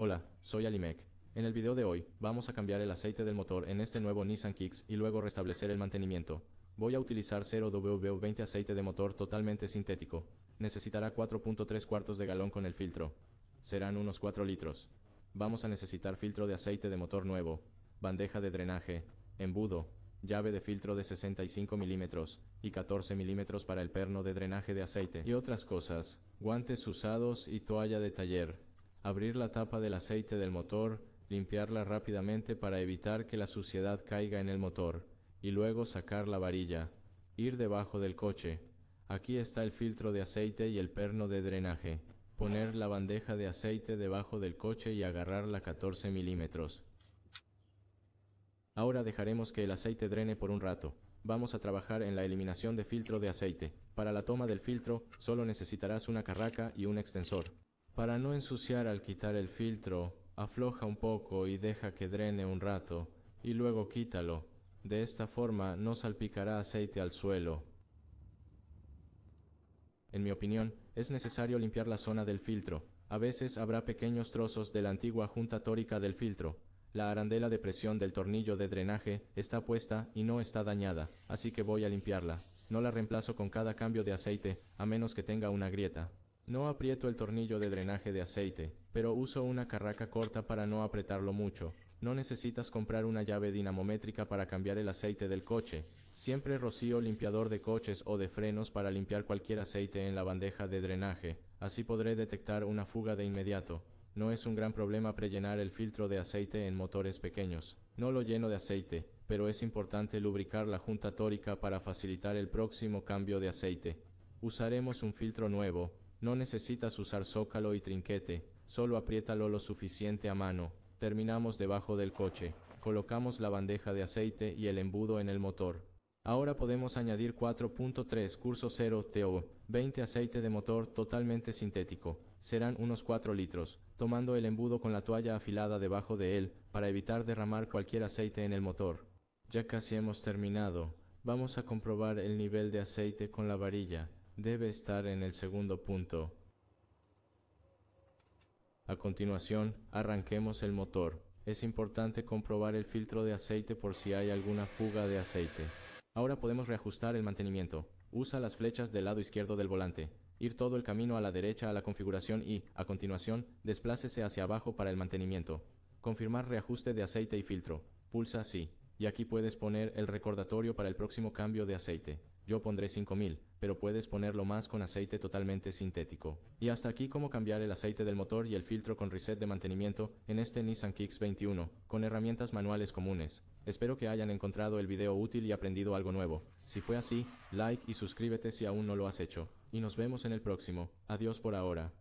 Hola, soy Alimec. En el video de hoy, vamos a cambiar el aceite del motor en este nuevo Nissan Kicks y luego restablecer el mantenimiento. Voy a utilizar 0 w 20 aceite de motor totalmente sintético. Necesitará 4.3 cuartos de galón con el filtro. Serán unos 4 litros. Vamos a necesitar filtro de aceite de motor nuevo, bandeja de drenaje, embudo, llave de filtro de 65 milímetros y 14 milímetros para el perno de drenaje de aceite y otras cosas, guantes usados y toalla de taller abrir la tapa del aceite del motor, limpiarla rápidamente para evitar que la suciedad caiga en el motor, y luego sacar la varilla, ir debajo del coche. Aquí está el filtro de aceite y el perno de drenaje. Poner la bandeja de aceite debajo del coche y agarrarla 14 milímetros. Ahora dejaremos que el aceite drene por un rato. Vamos a trabajar en la eliminación de filtro de aceite. Para la toma del filtro, solo necesitarás una carraca y un extensor. Para no ensuciar al quitar el filtro, afloja un poco y deja que drene un rato, y luego quítalo. De esta forma no salpicará aceite al suelo. En mi opinión, es necesario limpiar la zona del filtro. A veces habrá pequeños trozos de la antigua junta tórica del filtro. La arandela de presión del tornillo de drenaje está puesta y no está dañada, así que voy a limpiarla. No la reemplazo con cada cambio de aceite, a menos que tenga una grieta. No aprieto el tornillo de drenaje de aceite, pero uso una carraca corta para no apretarlo mucho. No necesitas comprar una llave dinamométrica para cambiar el aceite del coche. Siempre rocío limpiador de coches o de frenos para limpiar cualquier aceite en la bandeja de drenaje. Así podré detectar una fuga de inmediato. No es un gran problema prellenar el filtro de aceite en motores pequeños. No lo lleno de aceite, pero es importante lubricar la junta tórica para facilitar el próximo cambio de aceite. Usaremos un filtro nuevo, no necesitas usar zócalo y trinquete, solo apriétalo lo suficiente a mano. Terminamos debajo del coche. Colocamos la bandeja de aceite y el embudo en el motor. Ahora podemos añadir 4.3 curso 0 TO, 20 aceite de motor totalmente sintético. Serán unos 4 litros, tomando el embudo con la toalla afilada debajo de él, para evitar derramar cualquier aceite en el motor. Ya casi hemos terminado. Vamos a comprobar el nivel de aceite con la varilla debe estar en el segundo punto. A continuación, arranquemos el motor. Es importante comprobar el filtro de aceite por si hay alguna fuga de aceite. Ahora podemos reajustar el mantenimiento. Usa las flechas del lado izquierdo del volante. Ir todo el camino a la derecha a la configuración y, a continuación, desplácese hacia abajo para el mantenimiento. Confirmar reajuste de aceite y filtro. Pulsa Sí. Y aquí puedes poner el recordatorio para el próximo cambio de aceite yo pondré 5000, pero puedes ponerlo más con aceite totalmente sintético. Y hasta aquí cómo cambiar el aceite del motor y el filtro con reset de mantenimiento en este Nissan Kicks 21, con herramientas manuales comunes. Espero que hayan encontrado el video útil y aprendido algo nuevo. Si fue así, like y suscríbete si aún no lo has hecho. Y nos vemos en el próximo. Adiós por ahora.